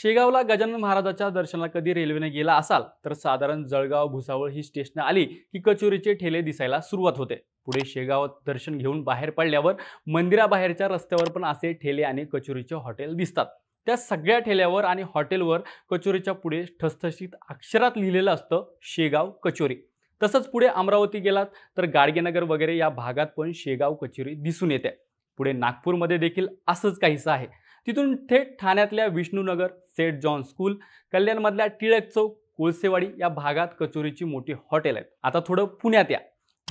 शेगावला गजानन महाराजाच्या दर्शनाला कधी रेल्वेने गेला असाल तर साधारण जळगाव भुसावळ ही स्टेशन आली की कचोरीचे ठेले दिसायला सुरुवात होते पुढे शेगाव दर्शन घेऊन बाहेर पडल्यावर मंदिराबाहेरच्या रस्त्यावर पण असे ठेले आणि कचोरीचे हॉटेल दिसतात त्या सगळ्या ठेल्यावर आणि हॉटेलवर कचोरीच्या पुढे ठसठशीत अक्षरात लिहिलेलं असतं शेगाव कचोरी तसंच पुढे अमरावती गेलात तर गाडगेनगर वगैरे या भागात पण शेगाव कचोरी दिसून येते पुढे नागपूरमध्ये देखील असंच काहीसं आहे तिथून थेट ठाण्यातल्या विष्णूनगर सेंट जॉन स्कूल कल्याणमधल्या टिळक चौक कोळसेवाडी या भागात कचोरीची मोठी हॉटेल आहेत आता थोडं पुण्यात या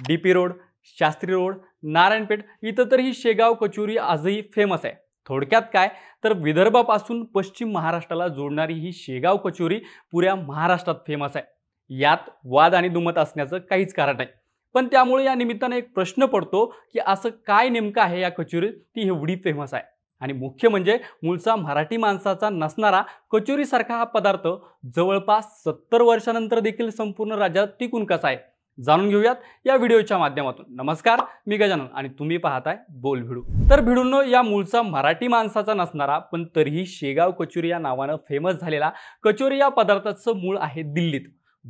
D P road Shastri road Narayanpeth इथं तर ही शेगाव कचोरी आजही फेमस आहे थोडक्यात काय तर विदर्भापासून पश्चिम महाराष्ट्राला जोडणारी ही शेगाव कचोरी पुऱ्या महाराष्ट्रात फेमस आहे यात वाद आणि दुमत असण्याचं काहीच कारण नाही पण त्यामुळे या निमित्तानं एक प्रश्न पडतो की असं काय नेमकं आहे या कचोरीत ती एवढी फेमस आहे आणि मुख्य म्हणजे मूळचा मराठी माणसाचा नसणारा कचोरीसारखा हा पदार्थ जवळपास सत्तर वर्षानंतर देखील संपूर्ण राज्यात टिकून कसा आहे जाणून घेऊयात या व्हिडिओच्या माध्यमातून नमस्कार मी गजानन आणि तुम्ही पाहताय बोल भिडू तर भिडूंनो या मूळचा मराठी माणसाचा नसणारा पण तरीही शेगाव कचोरी या नावानं फेमस झालेला कचोरी या पदार्थाचं मूळ आहे दिल्लीत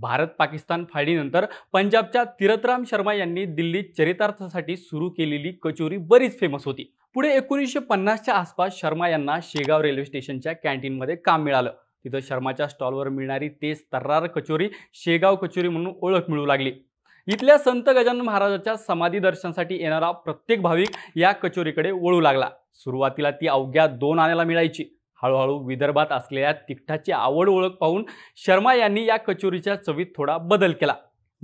भारत पाकिस्तान फाळणीनंतर पंजाबच्या तीरथराम शर्मा यांनी दिल्लीत चरितार्थासाठी सुरू केलेली कचोरी बरीच फेमस होती पुढे एकोणीसशे पन्नासच्या आसपास शर्मा यांना शेगाव रेल्वे स्टेशनच्या कॅन्टीनमध्ये काम मिळालं तिथं शर्माच्या स्टॉलवर मिळणारी तेच तर्रार कचोरी शेगाव कचोरी म्हणून ओळख मिळू लागली इथल्या संत गजानन महाराजाच्या समाधी दर्शनासाठी येणारा प्रत्येक भाविक या कचोरीकडे वळू लागला सुरुवातीला ती अवघ्या दोन आण्याला मिळायची हळूहळू विदर्भात असलेल्या तिखटाची आवड ओळख पाहून शर्मा यांनी या कचोरीच्या चवीत थोडा बदल केला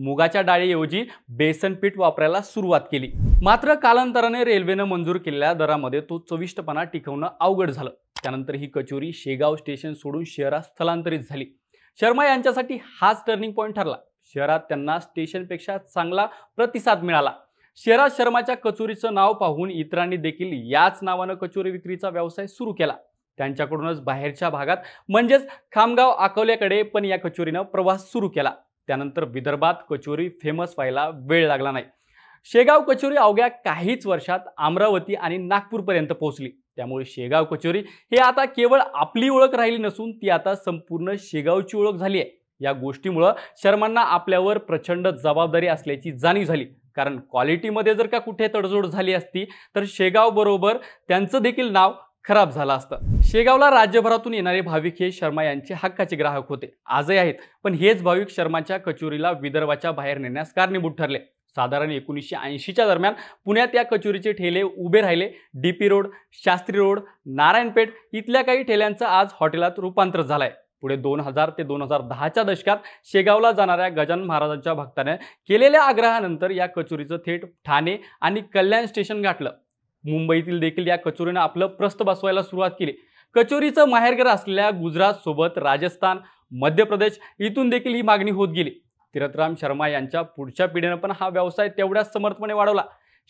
मुगाच्या डाळीऐवजी बेसन पीठ वापरायला सुरुवात केली मात्र कालांतराने रेल्वेनं मंजूर केलेल्या दरामध्ये तो चविष्टपणा टिकवणं अवघड झालं त्यानंतर ही कचोरी शेगाव स्टेशन सोडून शहरात स्थलांतरित झाली शर्मा यांच्यासाठी हाच टर्निंग पॉईंट ठरला शहरात त्यांना स्टेशनपेक्षा चांगला प्रतिसाद मिळाला शहरात शर्माच्या कचोरीचं नाव पाहून इतरांनी देखील याच नावानं कचोरी विक्रीचा व्यवसाय सुरू केला त्यांच्याकडूनच बाहेरच्या भागात म्हणजेच खामगाव आकवल्याकडे पण या कचोरीनं प्रवास सुरू केला त्यानंतर विदर्भात कचोरी फेमस व्हायला वेळ लागला नाही शेगाव कचोरी अवघ्या काहीच वर्षात अमरावती आणि नागपूरपर्यंत पोहोचली त्यामुळे शेगाव कचोरी हे आता केवळ आपली ओळख राहिली नसून ती आता संपूर्ण शेगावची ओळख झाली आहे या गोष्टीमुळं शर्मांना आपल्यावर प्रचंड जबाबदारी असल्याची जाणीव झाली कारण क्वालिटीमध्ये जर का कुठे तडजोड झाली असती तर शेगावबरोबर त्यांचं देखील नाव खराब झाला असता शेगावला राज्यभरातून येणारे भाविक हे शर्मा यांचे हक्काचे ग्राहक होते आजही आहेत पण हेच भाविक शर्माच्या कचोरीला विदर्भाच्या बाहेर नेण्यास कारणीभूत ठरले साधारण एकोणीसशे ऐंशीच्या दरम्यान पुण्यात या कचोरीचे ठेले उभे राहिले D P road Shastri road Narayanpeth इथल्या काही ठेल्यांचं आज हॉटेलात रूपांतर झालं आहे पुढे दोन हजार ते दोन हजार दहाच्या दशकात शेगावला जाणाऱ्या गजानन महाराजांच्या भक्ताने केलेल्या आग्रहानंतर या कचोरीचं थेट ठाणे आणि कल्याण स्टेशन गाठलं मुंबईतील देखील या कचोरीनं आपलं प्रस्त बसवायला सुरुवात केली कचोरीचं माहेरघर असलेल्या गुजरात सोबत राजस्थान मध्य प्रदेश इथून देखील ही मागणी होत गेली तीरथराम शर्मा यांच्या पुढच्या पिढीनं पण हा व्यवसाय तेवढ्याच समर्थपणे वाढवला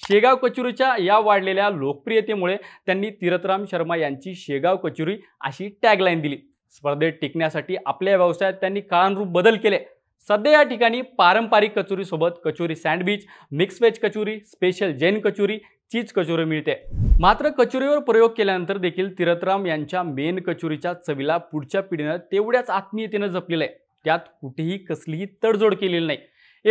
शेगाव कचोरीच्या या वाढलेल्या लोकप्रियतेमुळे त्यांनी तीरथराम शर्मा यांची शेगाव कचोरी अशी टॅगलाईन दिली स्पर्धेत टिकण्यासाठी आपल्या व्यवसायात त्यांनी काळानुरूप बदल केले सध्या या ठिकाणी पारंपरिक कचोरीसोबत kachori sandwich mix veg kachori special Jain kachori cheese kachori मिळते मात्र कचोरीवर प्रयोग केल्यानंतर देखील तिरतराम यांच्या मेन कचोरीच्या चवीला पुढच्या पिढीनं तेवढ्याच आत्मीयतेनं जपलेलं आहे त्यात कुठेही कसलीही तडजोड केलेली नाही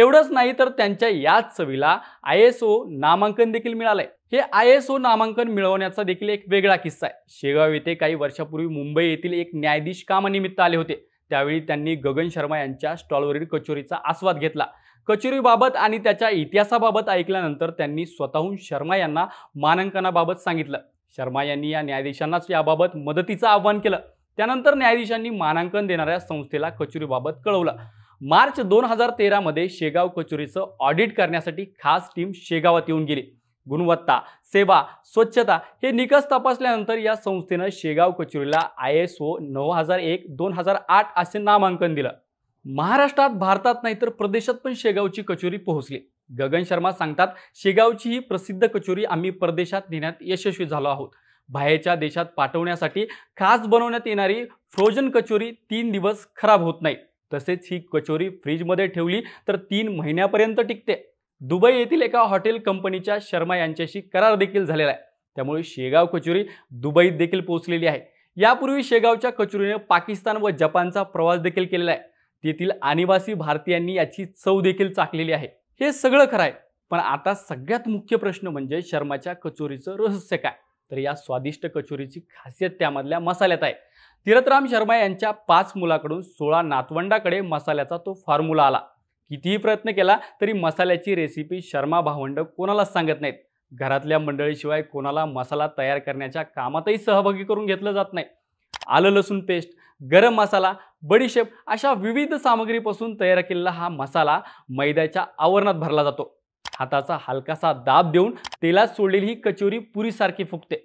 एवढंच नाही तर त्यांच्या याच चवीला आय एस ओ नामांकन देखील मिळालंय हे आय एस ओ नामांकन मिळवण्याचा देखील एक वेगळा किस्सा आहे शेगाव येथे काही वर्षापूर्वी मुंबई येथील एक न्यायाधीश कामानिमित्त आले होते त्यावेळी त्यांनी गगन शर्मा यांच्या स्टॉलवरील कचोरीचा आस्वाद घेतला कचोरीबाबत आणि त्याच्या इतिहासाबाबत ऐकल्यानंतर त्यांनी स्वतःहून शर्मा यांना मानांकनाबाबत सांगितलं शर्मा यांनी या न्यायाधीशांनाच याबाबत मदतीचं आव्हान केलं त्यानंतर न्यायाधीशांनी मानांकन देणाऱ्या संस्थेला कचोरीबाबत कळवलं मार्च दोन हजार तेरामध्ये शेगाव कचोरीचं ऑडिट करण्यासाठी खास टीम शेगावात येऊन गेली गुणवत्ता सेवा स्वच्छता हे निकष तपासल्यानंतर या संस्थेनं शेगाव कचोरीला आय एस ओ नऊ हजार एक दोन हजार आठ असे नामांकन दिलं महाराष्ट्रात भारतात नाही तर प्रदेशात पण शेगावची कचोरी पोहोचली गगन शर्मा सांगतात शेगावची ही प्रसिद्ध कचोरी आम्ही परदेशात नेण्यात यशस्वी झालो आहोत बाहेरच्या देशात पाठवण्यासाठी खास बनवण्यात येणारी फ्रोजन कचोरी तीन दिवस खराब होत नाही तसेच ही कचोरी फ्रीजमध्ये ठेवली तर तीन महिन्यापर्यंत टिकते दुबई येथील एका हॉटेल कंपनीच्या शर्मा यांच्याशी करार देखील झालेला आहे त्यामुळे शेगाव कचोरी दुबईत देखील पोहोचलेली आहे यापूर्वी शेगावच्या कचोरीने पाकिस्तान व जपानचा प्रवास देखील केलेला आहे तेथील आनिवासी भारतीयांनी याची चव देखील चाकलेली आहे हे सगळं खरं आहे पण आता सगळ्यात मुख्य प्रश्न म्हणजे शर्माच्या कचोरीचं रहस्य काय तर या स्वादिष्ट कचोरीची खासियत त्यामधल्या मसाल्यात आहे तीरथराम शर्मा यांच्या पाच मुलाकडून सोळा नातवंडाकडे मसाल्याचा तो फॉर्म्युला आला कितीही प्रयत्न केला तरी मसाल्याची रेसिपी शर्मा भावंड कोणालाच सांगत नाहीत घरातल्या मंडळीशिवाय कोणाला मसाला तयार करण्याच्या कामातही सहभागी करून घेतलं जात नाही आलं लसूण पेस्ट गरम मसाला बडीशेप अशा विविध सामग्रीपासून तयार केलेला हा मसाला मैद्याच्या आवरणात भरला जातो हाताचा हलकासा दाब देऊन तेलात सोडलेली ही कचोरी पुरीसारखी फुगते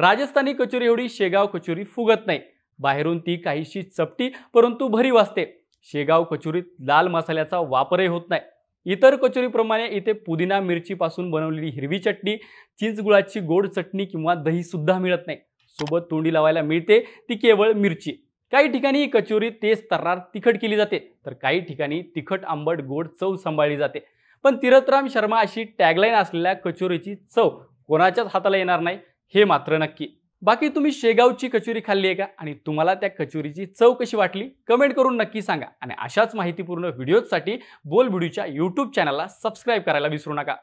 राजस्थानी कचोरी एवढी शेगाव कचोरी फुगत नाही बाहेरून ती काहीशी चपटी परंतु भरी असते शेगाव कचोरीत लाल मसाल्याचा वापरही होत नाही इतर कचोरीप्रमाणे इथे पुदिना मिरचीपासून बनवलेली हिरवी चटणी चिंचगुळाची गोड चटणी किंवा दहीसुद्धा मिळत नाही सोबत तोंडी लावायला मिळते ती केवळ मिरची काही ठिकाणी कचोरी तेज तर्रार तिखट केली जाते तर काही ठिकाणी तिखट आंबट गोड चव सांभाळली जाते पण तीरथराम शर्मा अशी टॅगलाईन असलेल्या कचोरीची चव कोणाच्याच हाताला येणार नाही हे मात्र नक्की बाकी तुम्ही शेगावची कचोरी खाल्ली आहे का आणि तुम्हाला त्या कचोरीची चव कशी वाटली कमेंट करून नक्की सांगा आणि अशाच माहितीपूर्ण व्हिडिओजसाठी बोल व्हिडिओच्या यूट्यूब चॅनलला सबस्क्राईब करायला विसरू नका